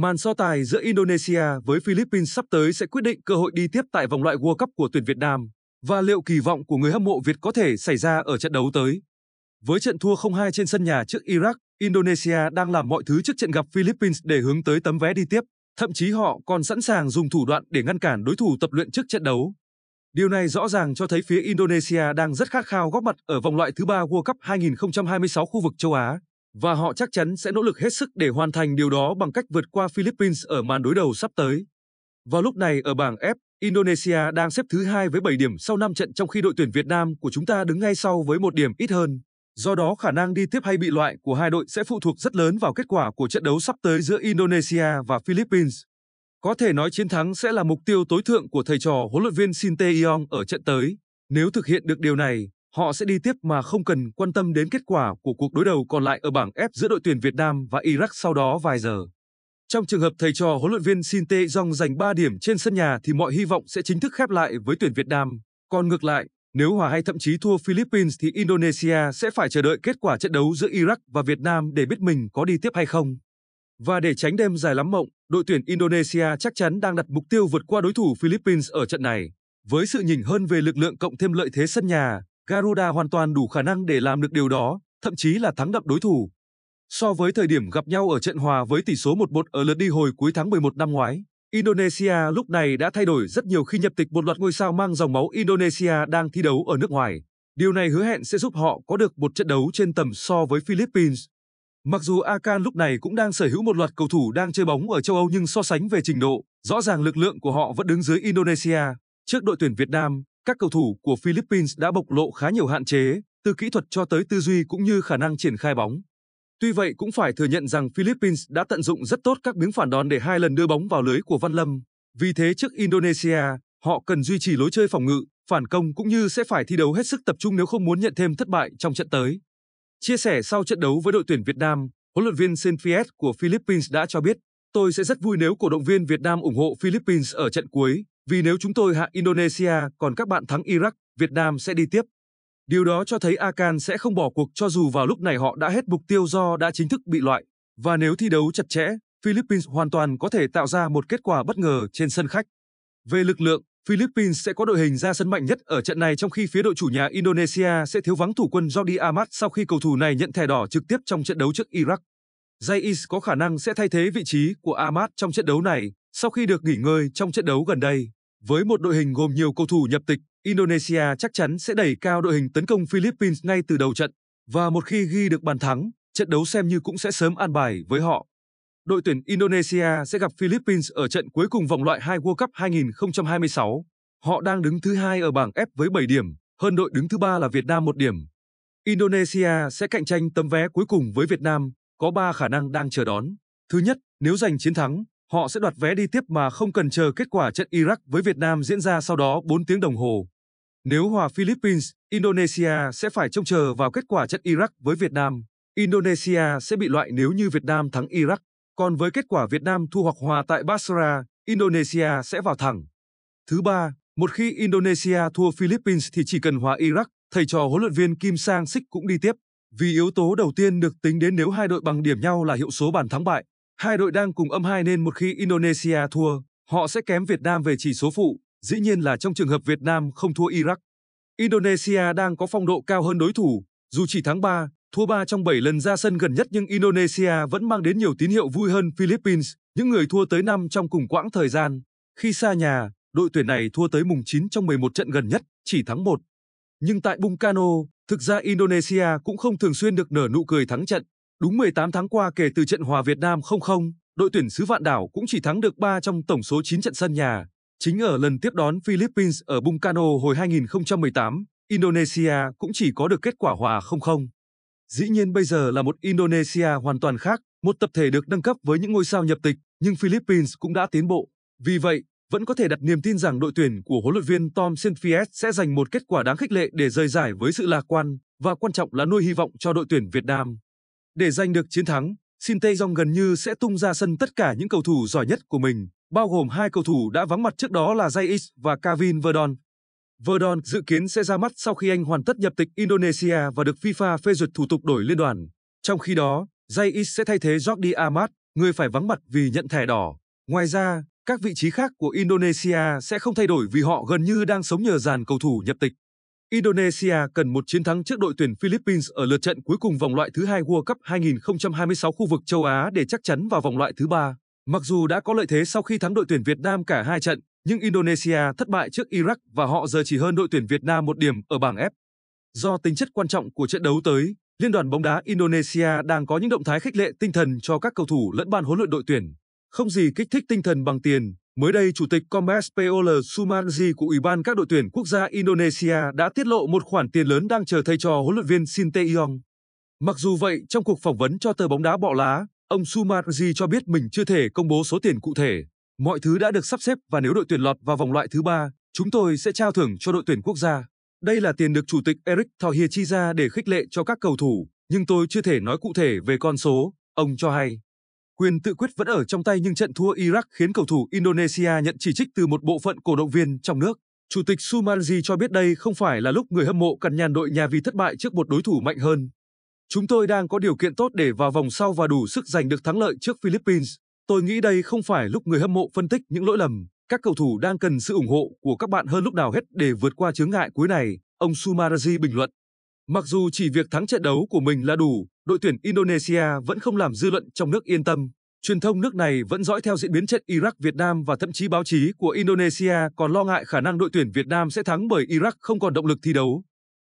Màn so tài giữa Indonesia với Philippines sắp tới sẽ quyết định cơ hội đi tiếp tại vòng loại World Cup của tuyển Việt Nam và liệu kỳ vọng của người hâm mộ Việt có thể xảy ra ở trận đấu tới. Với trận thua 0-2 trên sân nhà trước Iraq, Indonesia đang làm mọi thứ trước trận gặp Philippines để hướng tới tấm vé đi tiếp, thậm chí họ còn sẵn sàng dùng thủ đoạn để ngăn cản đối thủ tập luyện trước trận đấu. Điều này rõ ràng cho thấy phía Indonesia đang rất khát khao góp mặt ở vòng loại thứ ba World Cup 2026 khu vực châu Á và họ chắc chắn sẽ nỗ lực hết sức để hoàn thành điều đó bằng cách vượt qua Philippines ở màn đối đầu sắp tới. Vào lúc này ở bảng F, Indonesia đang xếp thứ hai với 7 điểm sau 5 trận trong khi đội tuyển Việt Nam của chúng ta đứng ngay sau với một điểm ít hơn. Do đó khả năng đi tiếp hay bị loại của hai đội sẽ phụ thuộc rất lớn vào kết quả của trận đấu sắp tới giữa Indonesia và Philippines. Có thể nói chiến thắng sẽ là mục tiêu tối thượng của thầy trò huấn luyện viên Shin Tae-yong ở trận tới. Nếu thực hiện được điều này, họ sẽ đi tiếp mà không cần quan tâm đến kết quả của cuộc đối đầu còn lại ở bảng F giữa đội tuyển Việt Nam và Iraq sau đó vài giờ. Trong trường hợp thầy trò huấn luyện viên Shin Tae Jong giành 3 điểm trên sân nhà thì mọi hy vọng sẽ chính thức khép lại với tuyển Việt Nam. Còn ngược lại, nếu hòa hay thậm chí thua Philippines thì Indonesia sẽ phải chờ đợi kết quả trận đấu giữa Iraq và Việt Nam để biết mình có đi tiếp hay không. Và để tránh đêm dài lắm mộng, đội tuyển Indonesia chắc chắn đang đặt mục tiêu vượt qua đối thủ Philippines ở trận này. Với sự nhỉnh hơn về lực lượng cộng thêm lợi thế sân nhà, Garuda hoàn toàn đủ khả năng để làm được điều đó, thậm chí là thắng đậm đối thủ. So với thời điểm gặp nhau ở trận hòa với tỷ số 1-1 ở lượt đi hồi cuối tháng 11 năm ngoái, Indonesia lúc này đã thay đổi rất nhiều khi nhập tịch một loạt ngôi sao mang dòng máu Indonesia đang thi đấu ở nước ngoài. Điều này hứa hẹn sẽ giúp họ có được một trận đấu trên tầm so với Philippines. Mặc dù Akan lúc này cũng đang sở hữu một loạt cầu thủ đang chơi bóng ở châu Âu nhưng so sánh về trình độ, rõ ràng lực lượng của họ vẫn đứng dưới Indonesia. Trước đội tuyển Việt Nam, các cầu thủ của Philippines đã bộc lộ khá nhiều hạn chế, từ kỹ thuật cho tới tư duy cũng như khả năng triển khai bóng. Tuy vậy cũng phải thừa nhận rằng Philippines đã tận dụng rất tốt các miếng phản đòn để hai lần đưa bóng vào lưới của Văn Lâm. Vì thế trước Indonesia, họ cần duy trì lối chơi phòng ngự, phản công cũng như sẽ phải thi đấu hết sức tập trung nếu không muốn nhận thêm thất bại trong trận tới. Chia sẻ sau trận đấu với đội tuyển Việt Nam, huấn luyện viên Senfiet của Philippines đã cho biết, tôi sẽ rất vui nếu cổ động viên Việt Nam ủng hộ Philippines ở trận cuối. Vì nếu chúng tôi hạ Indonesia còn các bạn thắng Iraq, Việt Nam sẽ đi tiếp. Điều đó cho thấy Akan sẽ không bỏ cuộc cho dù vào lúc này họ đã hết mục tiêu do đã chính thức bị loại. Và nếu thi đấu chặt chẽ, Philippines hoàn toàn có thể tạo ra một kết quả bất ngờ trên sân khách. Về lực lượng, Philippines sẽ có đội hình ra sân mạnh nhất ở trận này trong khi phía đội chủ nhà Indonesia sẽ thiếu vắng thủ quân Jordi Amat sau khi cầu thủ này nhận thẻ đỏ trực tiếp trong trận đấu trước Iraq. Jais có khả năng sẽ thay thế vị trí của Amat trong trận đấu này sau khi được nghỉ ngơi trong trận đấu gần đây. Với một đội hình gồm nhiều cầu thủ nhập tịch, Indonesia chắc chắn sẽ đẩy cao đội hình tấn công Philippines ngay từ đầu trận và một khi ghi được bàn thắng, trận đấu xem như cũng sẽ sớm an bài với họ. Đội tuyển Indonesia sẽ gặp Philippines ở trận cuối cùng vòng loại 2 World Cup 2026. Họ đang đứng thứ hai ở bảng F với 7 điểm, hơn đội đứng thứ ba là Việt Nam một điểm. Indonesia sẽ cạnh tranh tấm vé cuối cùng với Việt Nam, có 3 khả năng đang chờ đón. Thứ nhất, nếu giành chiến thắng, họ sẽ đoạt vé đi tiếp mà không cần chờ kết quả trận Iraq với Việt Nam diễn ra sau đó 4 tiếng đồng hồ. Nếu hòa Philippines, Indonesia sẽ phải trông chờ vào kết quả trận Iraq với Việt Nam. Indonesia sẽ bị loại nếu như Việt Nam thắng Iraq. Còn với kết quả Việt Nam thu hoặc hòa tại Basra, Indonesia sẽ vào thẳng. Thứ ba, một khi Indonesia thua Philippines thì chỉ cần hòa Iraq, thầy trò huấn luyện viên Kim Sang Sik cũng đi tiếp. Vì yếu tố đầu tiên được tính đến nếu hai đội bằng điểm nhau là hiệu số bàn thắng bại, Hai đội đang cùng âm hai nên một khi Indonesia thua, họ sẽ kém Việt Nam về chỉ số phụ, dĩ nhiên là trong trường hợp Việt Nam không thua Iraq. Indonesia đang có phong độ cao hơn đối thủ, dù chỉ thắng 3, thua 3 trong 7 lần ra sân gần nhất nhưng Indonesia vẫn mang đến nhiều tín hiệu vui hơn Philippines, những người thua tới 5 trong cùng quãng thời gian. Khi xa nhà, đội tuyển này thua tới mùng 9 trong 11 trận gần nhất, chỉ thắng 1. Nhưng tại Bung Karno, thực ra Indonesia cũng không thường xuyên được nở nụ cười thắng trận. Đúng 18 tháng qua kể từ trận hòa Việt Nam 0-0, đội tuyển xứ Vạn Đảo cũng chỉ thắng được 3 trong tổng số 9 trận sân nhà. Chính ở lần tiếp đón Philippines ở Bung Cano hồi 2018, Indonesia cũng chỉ có được kết quả hòa 0-0. Dĩ nhiên bây giờ là một Indonesia hoàn toàn khác, một tập thể được nâng cấp với những ngôi sao nhập tịch, nhưng Philippines cũng đã tiến bộ. Vì vậy, vẫn có thể đặt niềm tin rằng đội tuyển của huấn luyện viên Tom Saintfiet sẽ giành một kết quả đáng khích lệ để rời giải với sự lạc quan và quan trọng là nuôi hy vọng cho đội tuyển Việt Nam. Để giành được chiến thắng, Shin tae gần như sẽ tung ra sân tất cả những cầu thủ giỏi nhất của mình, bao gồm hai cầu thủ đã vắng mặt trước đó là Jais và Kevin Verdon. Verdon dự kiến sẽ ra mắt sau khi anh hoàn tất nhập tịch Indonesia và được FIFA phê duyệt thủ tục đổi liên đoàn. Trong khi đó, Jais sẽ thay thế Jordi Amat, người phải vắng mặt vì nhận thẻ đỏ. Ngoài ra, các vị trí khác của Indonesia sẽ không thay đổi vì họ gần như đang sống nhờ dàn cầu thủ nhập tịch. Indonesia cần một chiến thắng trước đội tuyển Philippines ở lượt trận cuối cùng vòng loại thứ hai World Cup 2026 khu vực châu Á để chắc chắn vào vòng loại thứ ba. Mặc dù đã có lợi thế sau khi thắng đội tuyển Việt Nam cả hai trận, nhưng Indonesia thất bại trước Iraq và họ giờ chỉ hơn đội tuyển Việt Nam một điểm ở bảng F. Do tính chất quan trọng của trận đấu tới, Liên đoàn bóng đá Indonesia đang có những động thái khích lệ tinh thần cho các cầu thủ lẫn ban huấn luyện đội tuyển. Không gì kích thích tinh thần bằng tiền, Mới đây, Chủ tịch Comex Paul Sumanji của Ủy ban các đội tuyển quốc gia Indonesia đã tiết lộ một khoản tiền lớn đang chờ thay trò huấn luyện viên Shin Tae-yong. Mặc dù vậy, trong cuộc phỏng vấn cho tờ bóng đá bọ lá, ông Sumanji cho biết mình chưa thể công bố số tiền cụ thể. Mọi thứ đã được sắp xếp và nếu đội tuyển lọt vào vòng loại thứ ba, chúng tôi sẽ trao thưởng cho đội tuyển quốc gia. Đây là tiền được Chủ tịch Eric Thauhia chi ra để khích lệ cho các cầu thủ, nhưng tôi chưa thể nói cụ thể về con số, ông cho hay. Quyền tự quyết vẫn ở trong tay nhưng trận thua Iraq khiến cầu thủ Indonesia nhận chỉ trích từ một bộ phận cổ động viên trong nước. Chủ tịch Sumarji cho biết đây không phải là lúc người hâm mộ cần nhàn đội nhà vì thất bại trước một đối thủ mạnh hơn. Chúng tôi đang có điều kiện tốt để vào vòng sau và đủ sức giành được thắng lợi trước Philippines. Tôi nghĩ đây không phải lúc người hâm mộ phân tích những lỗi lầm. Các cầu thủ đang cần sự ủng hộ của các bạn hơn lúc nào hết để vượt qua chướng ngại cuối này, ông Sumarji bình luận. Mặc dù chỉ việc thắng trận đấu của mình là đủ, đội tuyển Indonesia vẫn không làm dư luận trong nước yên tâm. Truyền thông nước này vẫn dõi theo diễn biến trận Iraq-Việt Nam và thậm chí báo chí của Indonesia còn lo ngại khả năng đội tuyển Việt Nam sẽ thắng bởi Iraq không còn động lực thi đấu.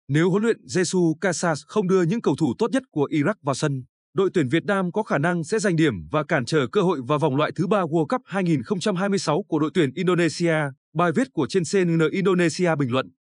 Nếu huấn luyện Jesu Casas không đưa những cầu thủ tốt nhất của Iraq vào sân, đội tuyển Việt Nam có khả năng sẽ giành điểm và cản trở cơ hội vào vòng loại thứ ba World Cup 2026 của đội tuyển Indonesia, bài viết của trên CNN Indonesia bình luận.